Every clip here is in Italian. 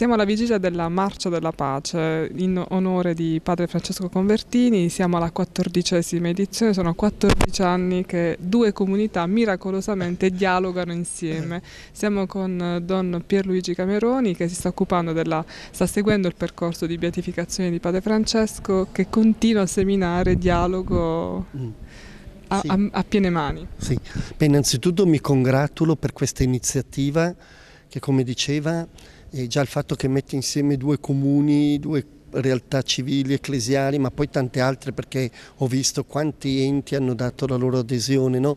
Siamo alla vigilia della Marcia della Pace in onore di padre Francesco Convertini, siamo alla quattordicesima edizione, sono 14 anni che due comunità miracolosamente dialogano insieme. Siamo con eh, Don Pierluigi Cameroni che si sta occupando della, sta seguendo il percorso di beatificazione di padre Francesco che continua a seminare dialogo. Mm. A, a, a piene mani. Sì, Beh, innanzitutto mi congratulo per questa iniziativa che come diceva e già il fatto che mette insieme due comuni, due realtà civili, ecclesiali, ma poi tante altre perché ho visto quanti enti hanno dato la loro adesione no?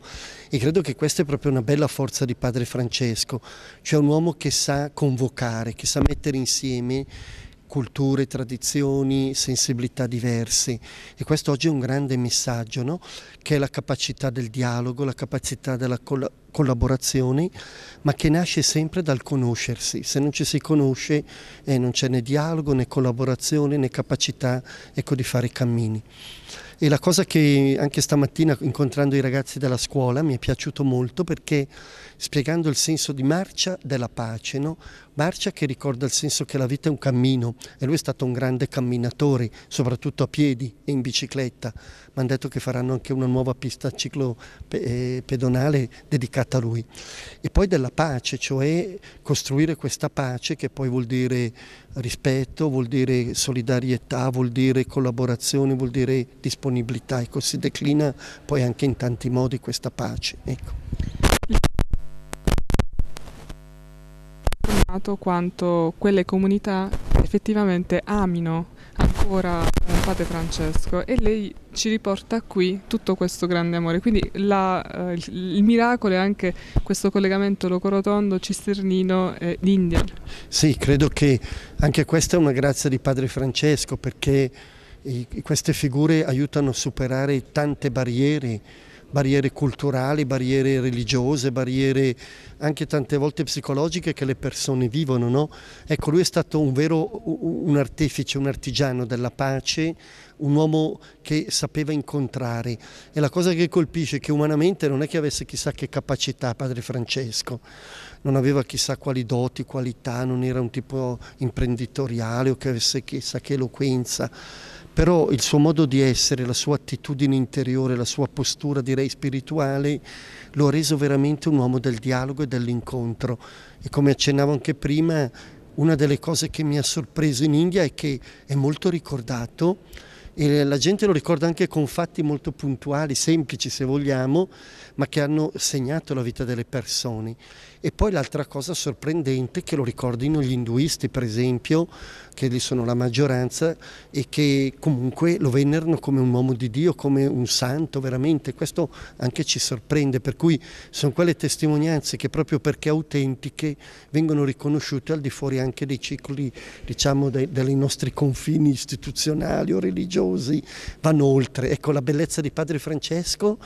e credo che questa è proprio una bella forza di Padre Francesco, cioè un uomo che sa convocare, che sa mettere insieme culture, tradizioni, sensibilità diverse e questo oggi è un grande messaggio no? che è la capacità del dialogo, la capacità della collaborazione collaborazioni, ma che nasce sempre dal conoscersi. Se non ci si conosce eh, non c'è né dialogo né collaborazione né capacità ecco, di fare i cammini e la cosa che anche stamattina incontrando i ragazzi della scuola mi è piaciuto molto perché spiegando il senso di marcia della pace, no? marcia che ricorda il senso che la vita è un cammino e lui è stato un grande camminatore, soprattutto a piedi e in bicicletta, mi hanno detto che faranno anche una nuova pista ciclo eh, pedonale dedicata a lui. E poi della pace, cioè costruire questa pace che poi vuol dire rispetto, vuol dire solidarietà, vuol dire collaborazione, vuol dire disponibilità disponibilità, ecco, si declina poi anche in tanti modi questa pace. Ecco. quanto quelle comunità effettivamente amino ancora Padre Francesco e lei ci riporta qui tutto questo grande amore. Quindi la, eh, il, il miracolo è anche questo collegamento locorotondo, cisternino, eh, d'India. Sì, credo che anche questa è una grazia di Padre Francesco perché e queste figure aiutano a superare tante barriere, barriere culturali, barriere religiose, barriere anche tante volte psicologiche che le persone vivono. No? Ecco, lui è stato un vero un artefice, un artigiano della pace, un uomo che sapeva incontrare. E la cosa che colpisce è che umanamente non è che avesse chissà che capacità padre Francesco, non aveva chissà quali doti, qualità, non era un tipo imprenditoriale o che avesse chissà che eloquenza però il suo modo di essere, la sua attitudine interiore, la sua postura direi spirituale lo ha reso veramente un uomo del dialogo e dell'incontro e come accennavo anche prima una delle cose che mi ha sorpreso in India è che è molto ricordato e la gente lo ricorda anche con fatti molto puntuali, semplici se vogliamo, ma che hanno segnato la vita delle persone. E poi l'altra cosa sorprendente è che lo ricordino gli induisti, per esempio, che lì sono la maggioranza e che comunque lo venerano come un uomo di Dio, come un santo veramente. Questo anche ci sorprende, per cui sono quelle testimonianze che proprio perché autentiche vengono riconosciute al di fuori anche dei cicli, diciamo, dei, dei nostri confini istituzionali o religiosi preziosi, vanno oltre. Ecco, la bellezza di Padre Francesco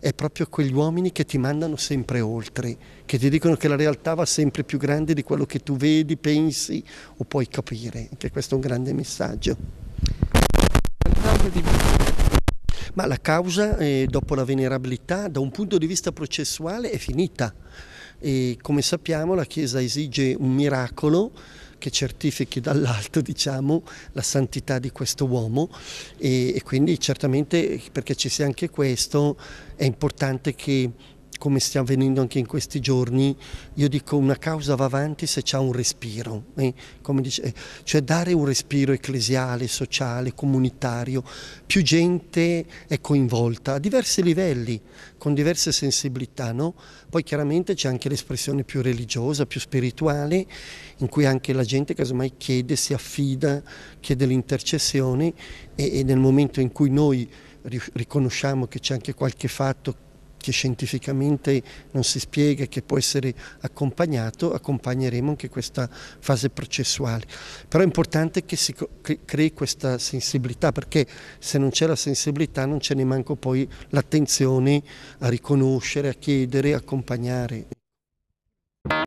è proprio quegli uomini che ti mandano sempre oltre, che ti dicono che la realtà va sempre più grande di quello che tu vedi, pensi o puoi capire. Anche questo è un grande messaggio. Ma la causa, eh, dopo la venerabilità, da un punto di vista processuale è finita. E come sappiamo la Chiesa esige un miracolo che certifichi dall'alto diciamo, la santità di questo uomo e, e quindi certamente perché ci sia anche questo è importante che come sta avvenendo anche in questi giorni, io dico una causa va avanti se c'è un respiro, eh? dice, eh, cioè dare un respiro ecclesiale, sociale, comunitario, più gente è coinvolta a diversi livelli, con diverse sensibilità, no? poi chiaramente c'è anche l'espressione più religiosa, più spirituale, in cui anche la gente casomai chiede, si affida, chiede l'intercessione e, e nel momento in cui noi riconosciamo che c'è anche qualche fatto che scientificamente non si spiega e che può essere accompagnato, accompagneremo anche questa fase processuale. Però è importante che si crei questa sensibilità perché se non c'è la sensibilità non c'è neanche poi l'attenzione a riconoscere, a chiedere, a accompagnare.